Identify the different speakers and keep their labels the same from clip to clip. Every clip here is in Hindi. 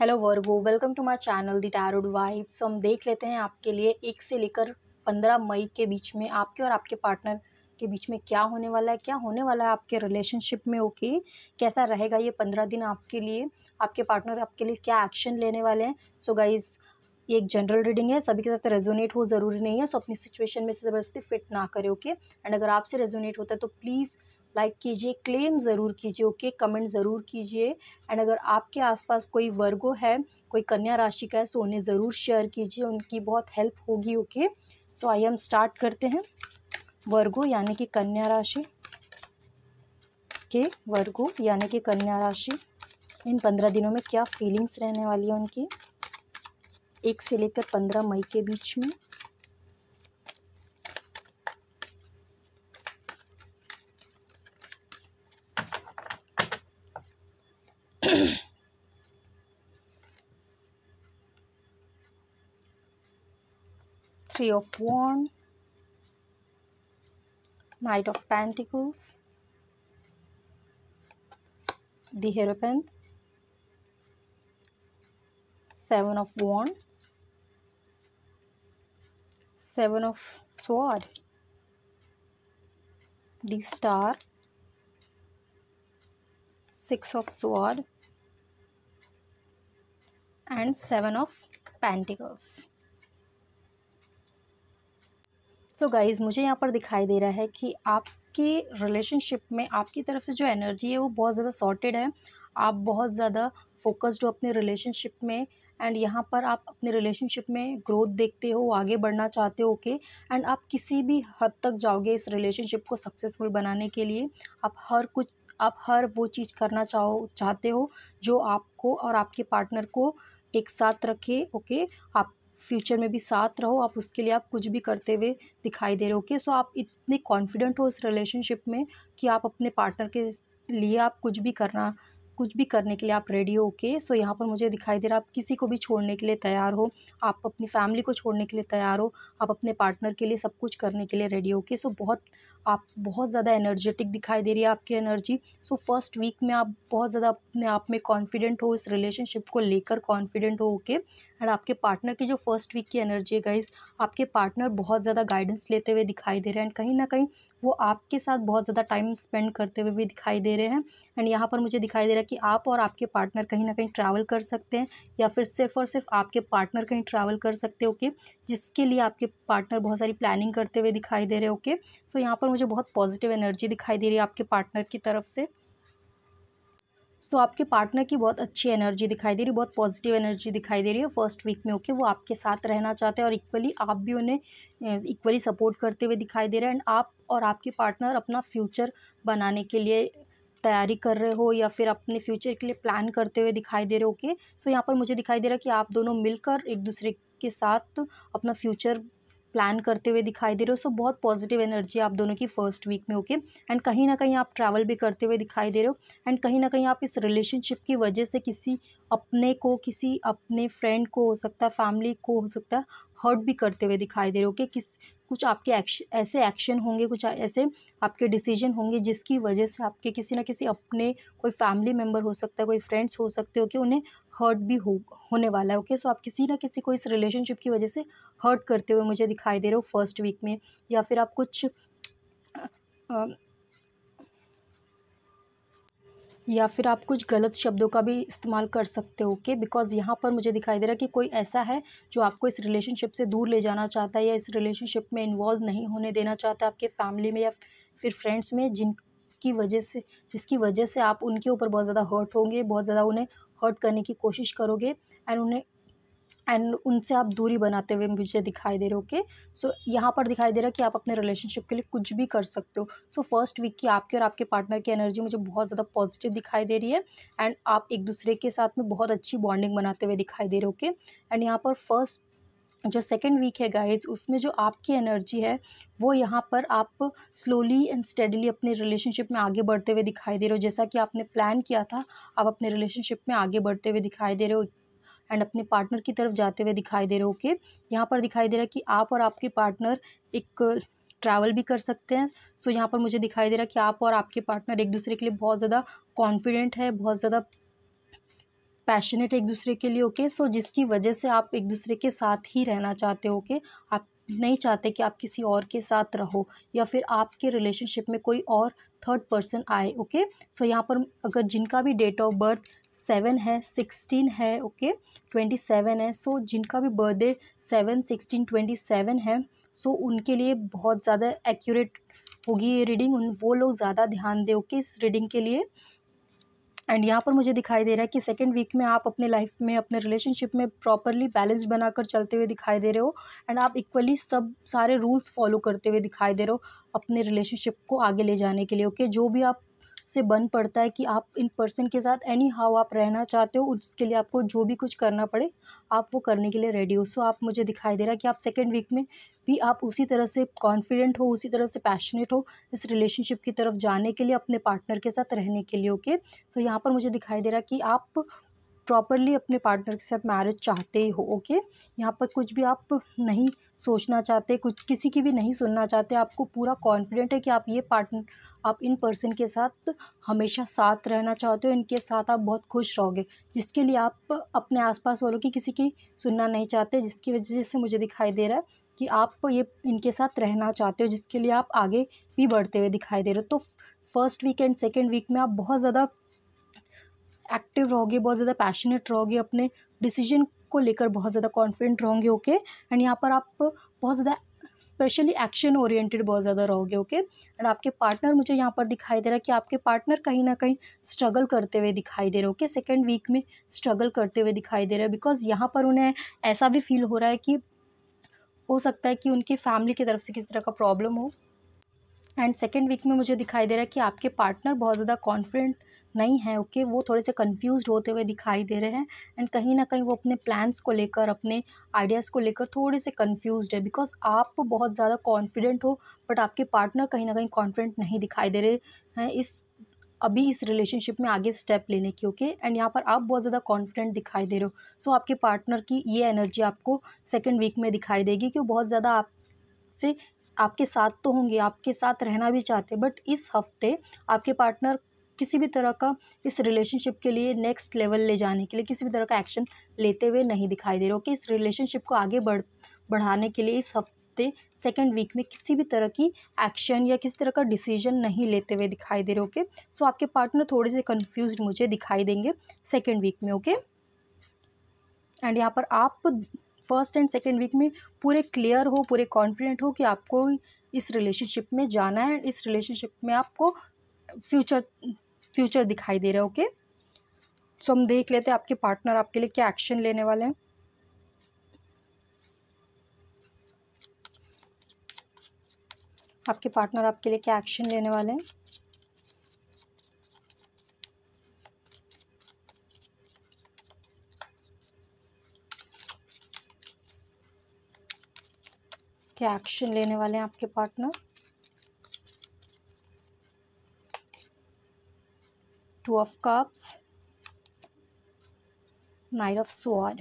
Speaker 1: Hello Virgo welcome to my channel the tarot vibes हम देख लेते हैं आपके लिए एक से लेकर पंद्रह मई के बीच में आपके और आपके पार्टनर के बीच में क्या होने वाला है क्या होने वाला है आपके रिलेशनशिप में ओके कैसा रहेगा ये पंद्रह दिन आपके लिए आपके पार्टनर आपके लिए क्या एक्शन लेने वाले हैं सो so गाइज़ ये एक जनरल रीडिंग है सभी के साथ रेजोनेट हो ज़रूरी नहीं है सो so अपनी सिचुएशन में से ज़बरदस्ती फिट ना करें ओके एंड अगर आपसे रेजोनेट होता है तो प्लीज़ लाइक कीजिए क्लेम ज़रूर कीजिए ओके कमेंट ज़रूर कीजिए एंड अगर आपके आसपास कोई वर्गो है कोई कन्या राशि का है सो उन्हें ज़रूर शेयर कीजिए उनकी बहुत हेल्प होगी ओके सो आइए हम स्टार्ट करते हैं वर्गो यानी कि कन्या राशि के वर्गो यानी कि कन्या राशि इन पंद्रह दिनों में क्या फीलिंग्स रहने वाली है उनकी एक से लेकर पंद्रह मई के बीच में three of Wands, knight of pentacles the hierophant seven of Wands, seven of sword the star six of sword and seven of pentacles so so guys मुझे यहाँ पर दिखाई दे रहा है कि आपके रिलेशनशिप में आपकी तरफ से जो एनर्जी है वो बहुत ज़्यादा सॉर्टेड है आप बहुत ज़्यादा फोकस्ड हो अपने रिलेशनशिप में एंड यहाँ पर आप अपने रिलेशनशिप में ग्रोथ देखते हो आगे बढ़ना चाहते हो ओके एंड आप किसी भी हद तक जाओगे इस रिलेशनशिप को सक्सेसफुल बनाने के लिए आप हर कुछ आप हर वो चीज़ करना चाहो चाहते हो जो आपको और आपके पार्टनर को एक साथ रखे ओके आप फ्यूचर में भी साथ रहो आप उसके लिए आप कुछ भी करते हुए दिखाई दे रहे हो ओके सो आप इतने कॉन्फिडेंट हो इस रिलेशनशिप में कि आप अपने पार्टनर के लिए आप कुछ भी करना कुछ भी करने के लिए आप रेडी हो ओके सो यहाँ पर मुझे दिखाई दे रहा आप किसी को भी छोड़ने के लिए तैयार हो आप अपनी फैमिली को छोड़ने के लिए तैयार हो आप अपने पार्टनर के लिए सब कुछ करने के लिए रेडी हो ओके सो बहुत आप बहुत ज़्यादा एनर्जेटिक दिखाई दे रही है आपकी एनर्जी सो फर्स्ट वीक में आप बहुत ज़्यादा अपने आप में कॉन्फिडेंट हो इस रिलेशनशिप को लेकर कॉन्फिडेंट हो ओके एंड आपके पार्टनर की जो फर्स्ट वीक की एनर्जी है गाइज आपके पार्टनर बहुत ज़्यादा गाइडेंस लेते हुए दिखाई दे रहे हैं एंड कहीं ना कहीं वो आपके साथ बहुत ज़्यादा टाइम स्पेंड करते हुए भी दिखाई दे रहे हैं एंड यहाँ पर मुझे दिखाई दे रहा है कि आप और आपके पार्टनर कहीं ना कहीं ट्रैवल कर सकते हैं या फिर सिर्फ और सिर्फ आपके पार्टनर कहीं ट्रैवल कर सकते ओके जिसके लिए आपके पार्टनर बहुत सारी प्लानिंग करते हुए दिखाई दे रहे ओके सो यहाँ पर मुझे बहुत पॉजिटिव एनर्जी दिखाई दे रही है आपके पार्टनर की तरफ से सो आपके पार्टनर की बहुत अच्छी एनर्जी दिखाई दे रही है बहुत पॉजिटिव एनर्जी दिखाई दे रही है फर्स्ट वीक में ओके वो आपके साथ रहना चाहते हैं और इक्वली आप भी उन्हें इक्वली सपोर्ट करते हुए दिखाई दे रहे हैं एंड आप और आपके पार्टनर अपना फ्यूचर बनाने के लिए तैयारी कर रहे हो या फिर अपने फ्यूचर के लिए प्लान करते हुए दिखाई दे रहे हो ओके सो यहाँ पर मुझे दिखाई दे रहा है कि आप दोनों मिलकर एक दूसरे के साथ अपना फ्यूचर प्लान करते हुए दिखाई दे रहे हो सो बहुत पॉजिटिव एनर्जी आप दोनों की फर्स्ट वीक में ओके एंड कहीं ना कहीं आप ट्रैवल भी करते हुए दिखाई दे रहे हो एंड कहीं ना कहीं आप इस रिलेशनशिप की वजह से किसी अपने को किसी अपने फ्रेंड को हो सकता है फैमिली को हो सकता है हर्ट भी करते हुए दिखाई दे रहे हो कि किस कुछ आपके एक्शन ऐसे एक्शन होंगे कुछ ऐसे आपके डिसीजन होंगे जिसकी वजह से आपके किसी ना किसी अपने कोई फैमिली मेम्बर हो सकता है कोई फ्रेंड्स हो सकते हो कि उन्हें हर्ट भी हो होने वाला है ओके सो आप किसी ना किसी को इस रिलेशनशिप की वजह से हर्ट करते हुए मुझे दिखाई दे रहे हो फर्स्ट वीक में या फिर आप कुछ आ, आ, या फिर आप कुछ गलत शब्दों का भी इस्तेमाल कर सकते हो ओके बिकॉज यहाँ पर मुझे दिखाई दे रहा है कि कोई ऐसा है जो आपको इस रिलेशनशिप से दूर ले जाना चाहता है या इस रिलेशनशिप में इन्वॉल्व नहीं होने देना चाहता आपके फैमिली में या फिर फ्रेंड्स में जिनकी वजह से जिसकी वजह से आप उनके ऊपर बहुत ज़्यादा हर्ट होंगे बहुत ज़्यादा उन्हें हर्ट करने की कोशिश करोगे एंड उन्हें एंड उनसे आप दूरी बनाते हुए मुझे दिखाई दे रहे हो के सो यहाँ पर दिखाई दे रहा है कि आप अपने रिलेशनशिप के लिए कुछ भी कर सकते हो सो फर्स्ट वीक की आपके और आपके पार्टनर की एनर्जी मुझे बहुत ज़्यादा पॉजिटिव दिखाई दे रही है एंड आप एक दूसरे के साथ में बहुत अच्छी बॉन्डिंग बनाते हुए दिखाई दे रहे हो के एंड यहाँ पर फर्स्ट जो सेकेंड वीक है गाइड्स उसमें जो आपकी एनर्जी है वो यहाँ पर आप स्लोली एंड स्टेडली अपने रिलेशनशिप में आगे बढ़ते हुए दिखाई दे रहे हो जैसा कि आपने प्लान किया था आप अपने रिलेशनशिप में आगे बढ़ते हुए दिखाई दे रहे हो एंड अपने पार्टनर की तरफ जाते हुए दिखाई दे रहे हो के यहाँ पर दिखाई दे रहा है कि आप और आपके पार्टनर एक ट्रैवल भी कर सकते हैं सो so, यहाँ पर मुझे दिखाई दे रहा है कि आप और आपके पार्टनर एक दूसरे के लिए बहुत ज़्यादा कॉन्फिडेंट है बहुत ज़्यादा पैशनेट एक दूसरे के लिए ओके okay? सो so, जिसकी वजह से आप एक दूसरे के साथ ही रहना चाहते हो के okay? आप नहीं चाहते कि आप किसी और के साथ रहो या फिर आपके रिलेशनशिप में कोई और थर्ड पर्सन आए ओके सो यहाँ पर अगर जिनका भी डेट ऑफ बर्थ सेवन है सिक्सटीन है ओके ट्वेंटी सेवन है सो जिनका भी birthday seven sixteen twenty seven है सो उनके लिए बहुत ज़्यादा एक्यूरेट होगी ये रीडिंग उन वो लोग ज़्यादा ध्यान दें ओके इस रीडिंग के लिए एंड यहाँ पर मुझे दिखाई दे रहा है कि सेकेंड वीक में आप अपने लाइफ में अपने रिलेशनशिप में प्रॉपरली बैलेंस बनाकर चलते हुए दिखाई दे रहे हो एंड आप इक्वली सब सारे रूल्स फॉलो करते हुए दिखाई दे रहे हो अपने रिलेशनशिप को आगे ले जाने के लिए ओके okay? जो भी आप से बन पड़ता है कि आप इन पर्सन के साथ एनी हाउ आप रहना चाहते हो उसके लिए आपको जो भी कुछ करना पड़े आप वो करने के लिए रेडी हो सो आप मुझे दिखाई दे रहा है कि आप सेकेंड वीक में भी आप उसी तरह से कॉन्फिडेंट हो उसी तरह से पैशनेट हो इस रिलेशनशिप की तरफ जाने के लिए अपने पार्टनर के साथ रहने के लिए ओके सो यहाँ पर मुझे दिखाई दे रहा है कि आप प्रॉपरली अपने पार्टनर के साथ मैरिज चाहते हो ओके यहाँ पर कुछ भी आप नहीं सोचना चाहते कुछ किसी की भी नहीं सुनना चाहते आपको पूरा कॉन्फिडेंट है कि आप ये पार्टनर आप इन पर्सन के साथ हमेशा साथ रहना चाहते हो इनके साथ आप बहुत खुश रहोगे जिसके लिए आप अपने आसपास वालों की किसी की सुनना नहीं चाहते जिसकी वजह से मुझे दिखाई दे रहा है कि आप ये इनके साथ रहना चाहते हो जिसके लिए आप आगे भी बढ़ते हुए दिखाई दे रहे हो तो first week and second week में आप बहुत ज़्यादा एक्टिव रहोगे बहुत ज़्यादा पैशनेट रहोगे अपने डिसीजन को लेकर बहुत ज़्यादा कॉन्फिडेंट रहोगे ओके एंड यहाँ पर आप बहुत ज़्यादा स्पेशली एक्शन ओरिएंटेड बहुत ज़्यादा रहोगे ओके एंड आपके पार्टनर मुझे यहाँ पर दिखाई दे रहा है कि आपके पार्टनर कहीं ना कहीं स्ट्रगल करते हुए दिखाई दे रहे ओके सेकेंड वीक में स्ट्रगल करते हुए दिखाई दे रहे हैं बिकॉज यहाँ पर उन्हें ऐसा भी फील हो रहा है कि हो सकता है कि उनकी फैमिली की तरफ से किसी तरह का प्रॉब्लम हो एंड सेकेंड वीक में मुझे दिखाई दे रहा है कि आपके पार्टनर बहुत ज़्यादा कॉन्फिडेंट नहीं हैं ओके वो थोड़े से कन्फ्यूज होते हुए दिखाई दे रहे हैं एंड कहीं ना कहीं वो अपने प्लान्स को लेकर अपने आइडियाज़ को लेकर थोड़े से कन्फ्यूज है बिकॉज आप बहुत ज़्यादा कॉन्फिडेंट हो बट आपके पार्टनर कहीं ना कहीं कॉन्फिडेंट नहीं दिखाई दे रहे हैं इस अभी इस रिलेशनशिप में आगे स्टेप लेने की ओके एंड यहाँ पर आप बहुत ज़्यादा कॉन्फिडेंट दिखाई दे रहे हो सो so, आपके पार्टनर की ये एनर्जी आपको सेकेंड वीक में दिखाई देगी कि वो बहुत ज़्यादा आप से आपके साथ तो होंगे आपके साथ रहना भी चाहते बट इस हफ्ते आपके पार्टनर किसी भी तरह का इस रिलेशनशिप के लिए नेक्स्ट लेवल ले जाने के लिए किसी भी तरह का एक्शन लेते हुए नहीं दिखाई दे रहे ओके इस रिलेशनशिप को आगे बढ़ बढ़ाने के लिए इस हफ्ते सेकेंड वीक में किसी भी तरह की एक्शन या किसी तरह का डिसीजन नहीं लेते हुए दिखाई दे रहे ओके सो आपके पार्टनर थोड़े से कन्फ्यूज मुझे दिखाई देंगे सेकेंड वीक में ओके एंड यहाँ पर आप फर्स्ट एंड सेकेंड वीक में पूरे क्लियर हो पूरे कॉन्फिडेंट हो कि आपको इस रिलेशनशिप में जाना है इस रिलेशनशिप में आपको फ्यूचर फ्यूचर दिखाई दे रहा है ओके सो हम देख लेते हैं आपके पार्टनर आपके लिए क्या एक्शन लेने वाले हैं आपके पार्टनर आपके लिए क्या एक्शन लेने वाले हैं क्या एक्शन लेने वाले हैं आपके partner two of cups knight of swords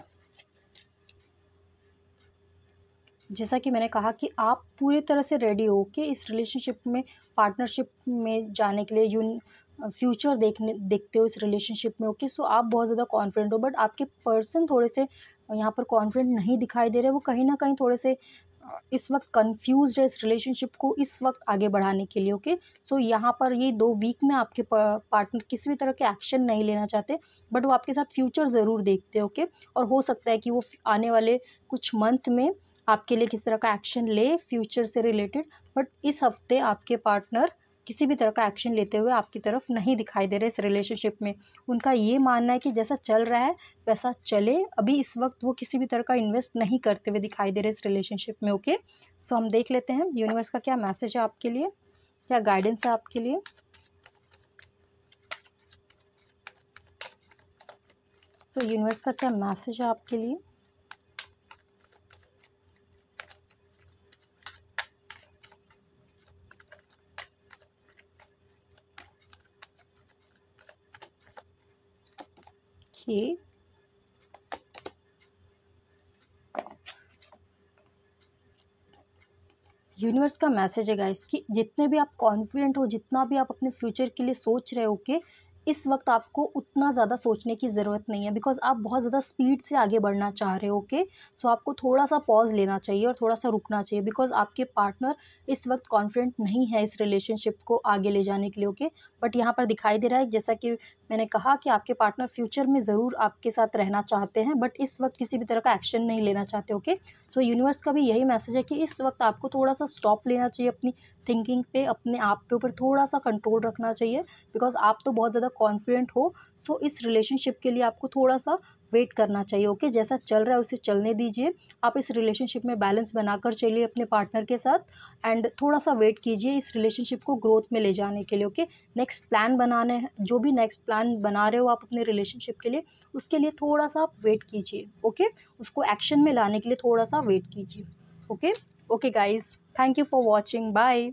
Speaker 1: जैसा कि मैंने कहा कि आप पूरी तरह से रेडी हो के इस रिलेशनशिप में पार्टनरशिप में जाने के लिए यू फ्यूचर देखने देखते हो इस रिलेशनशिप में ओके सो आप बहुत ज़्यादा कॉन्फिडेंट हो बट आपके पर्सन थोड़े से यहाँ पर कॉन्फिडेंट नहीं दिखाई दे रहे वो कहीं ना कहीं थोड़े से इस वक्त कंफ्यूज है इस रिलेशनशिप को इस वक्त आगे बढ़ाने के लिए ओके सो so, यहाँ पर ये दो वीक में आपके पार्टनर किसी भी तरह के एक्शन नहीं लेना चाहते बट वो आपके साथ फ्यूचर ज़रूर देखते हैं ओके और हो सकता है कि वो आने वाले कुछ मंथ में आपके लिए किस तरह का एक्शन ले फ्यूचर से रिलेटेड बट इस हफ्ते आपके पार्टनर किसी भी तरह का एक्शन लेते हुए आपकी तरफ नहीं दिखाई दे रहे इस रिलेशनशिप में उनका ये मानना है कि जैसा चल रहा है वैसा चले अभी इस वक्त वो किसी भी तरह का इन्वेस्ट नहीं करते हुए दिखाई दे रहे इस रिलेशनशिप में ओके सो हम देख लेते हैं यूनिवर्स का क्या मैसेज है आपके लिए क्या गाइडेंस है आपके लिए सो so, यूनिवर्स का क्या मैसेज है आपके लिए देखिए यूनिवर्स का मैसेज है गाइस कि जितने भी आप कॉन्फिडेंट हो जितना भी आप अपने फ्यूचर के लिए सोच रहे हो के इस वक्त आपको उतना ज़्यादा सोचने की ज़रूरत नहीं है बिकॉज आप बहुत ज़्यादा स्पीड से आगे बढ़ना चाह रहे हो ओके सो आपको थोड़ा सा पॉज लेना चाहिए और थोड़ा सा रुकना चाहिए बिकॉज आपके पार्टनर इस वक्त कॉन्फिडेंट नहीं है इस रिलेशनशिप को आगे ले जाने के लिए ओके बट यहाँ पर दिखाई दे रहा है जैसा कि मैंने कहा कि आपके पार्टनर फ्यूचर में ज़रूर आपके साथ रहना चाहते हैं बट इस वक्त किसी भी तरह का एक्शन नहीं लेना चाहते ओके सो यूनिवर्स का भी यही मैसेज है कि इस वक्त आपको थोड़ा सा स्टॉप लेना चाहिए अपनी थिंकिंग पे अपने आप के ऊपर थोड़ा सा कंट्रोल रखना चाहिए बिकॉज आप तो बहुत ज़्यादा कॉन्फिडेंट हो सो इस रिलेशनशिप के लिए आपको थोड़ा सा वेट करना चाहिए ओके जैसा चल रहा है उसे चलने दीजिए आप इस रिलेशनशिप में बैलेंस बनाकर चलिए अपने पार्टनर के साथ एंड थोड़ा सा वेट कीजिए इस रिलेशनशिप को ग्रोथ में ले जाने के लिए ओके नेक्स्ट प्लान बनाने जो भी नेक्स्ट प्लान बना रहे हो आप अपने रिलेशनशिप के लिए उसके लिए थोड़ा सा आप वेट कीजिए ओके उसको एक्शन में लाने के लिए थोड़ा सा वेट कीजिए okay okay guys thank you for watching bye